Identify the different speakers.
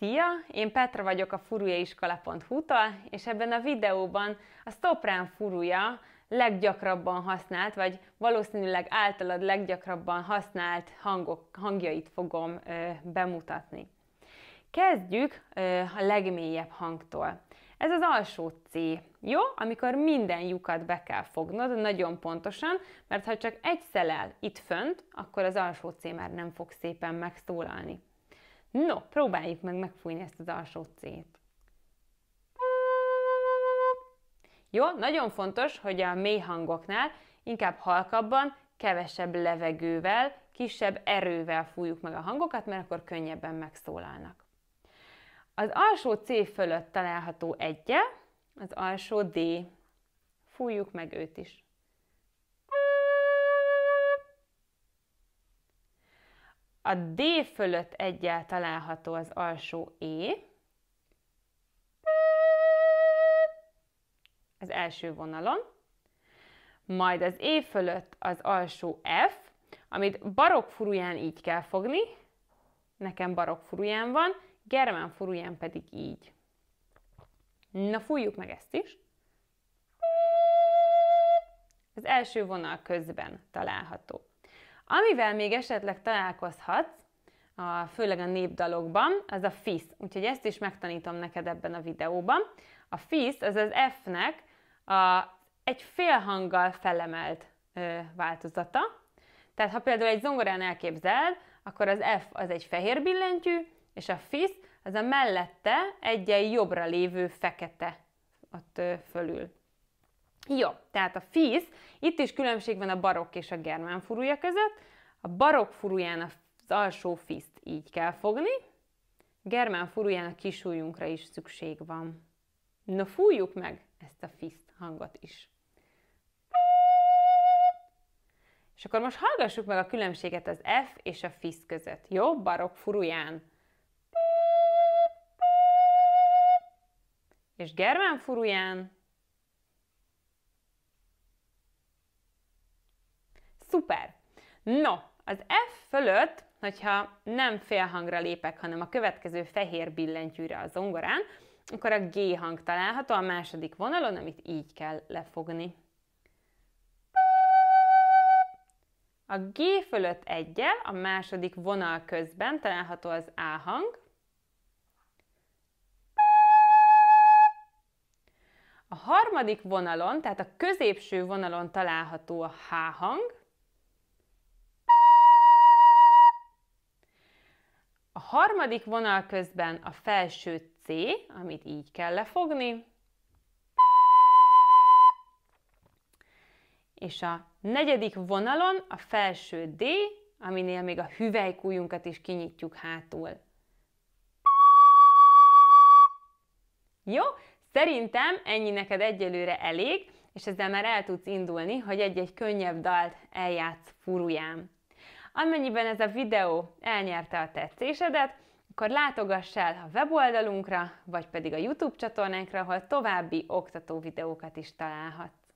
Speaker 1: Szia! Én Petra vagyok a furujaiskola.hu-tól, és ebben a videóban a Stoprán furuja leggyakrabban használt, vagy valószínűleg általad leggyakrabban használt hangok, hangjait fogom ö, bemutatni. Kezdjük ö, a legmélyebb hangtól. Ez az alsó C, jó? Amikor minden lyukat be kell fognod, nagyon pontosan, mert ha csak egy szelel itt fönt, akkor az alsó C már nem fog szépen megszólalni. No, próbáljuk meg megfújni ezt az alsó C-t. Jó, nagyon fontos, hogy a mély hangoknál inkább halkabban, kevesebb levegővel, kisebb erővel fújjuk meg a hangokat, mert akkor könnyebben megszólalnak. Az alsó C fölött található egye, az alsó D. Fújjuk meg őt is. A D fölött egyel található az alsó E, az első vonalon, majd az E fölött az alsó F, amit furuján így kell fogni, nekem furuján van, furuján pedig így. Na, fújjuk meg ezt is. Az első vonal közben található. Amivel még esetleg találkozhatsz, a, főleg a népdalokban, az a fisz. Úgyhogy ezt is megtanítom neked ebben a videóban. A fisz, az az F-nek a, egy félhanggal felemelt ö, változata. Tehát ha például egy zongorán elképzeld, akkor az F az egy fehér billentyű, és a fisz az a mellette egyen jobbra lévő fekete ott fölül. Jó, tehát a fíz, itt is különbség van a barokk és a germán furúja között. A barokk furúján az alsó fízt így kell fogni, germán furúján a kisújunkra is szükség van. Na fújjuk meg ezt a fiszt hangot is. És akkor most hallgassuk meg a különbséget az F és a FISZ között. Jó? Barok furuján. És germán furuján. Szuper! No, az F fölött, hogyha nem félhangra lépek, hanem a következő fehér billentyűre a zongorán, akkor a G hang található a második vonalon, amit így kell lefogni. A G fölött egyel, a második vonal közben található az A hang. A harmadik vonalon, tehát a középső vonalon található a H hang. harmadik vonal közben a felső C, amit így kell lefogni, és a negyedik vonalon a felső D, aminél még a hüvelykújunkat is kinyitjuk hátul. Jó? Szerintem ennyi neked egyelőre elég, és ezzel már el tudsz indulni, hogy egy-egy könnyebb dalt eljátsz furuján. Amennyiben ez a videó elnyerte a tetszésedet, akkor látogass el a weboldalunkra, vagy pedig a YouTube csatornánkra, ahol további oktató videókat is találhatsz.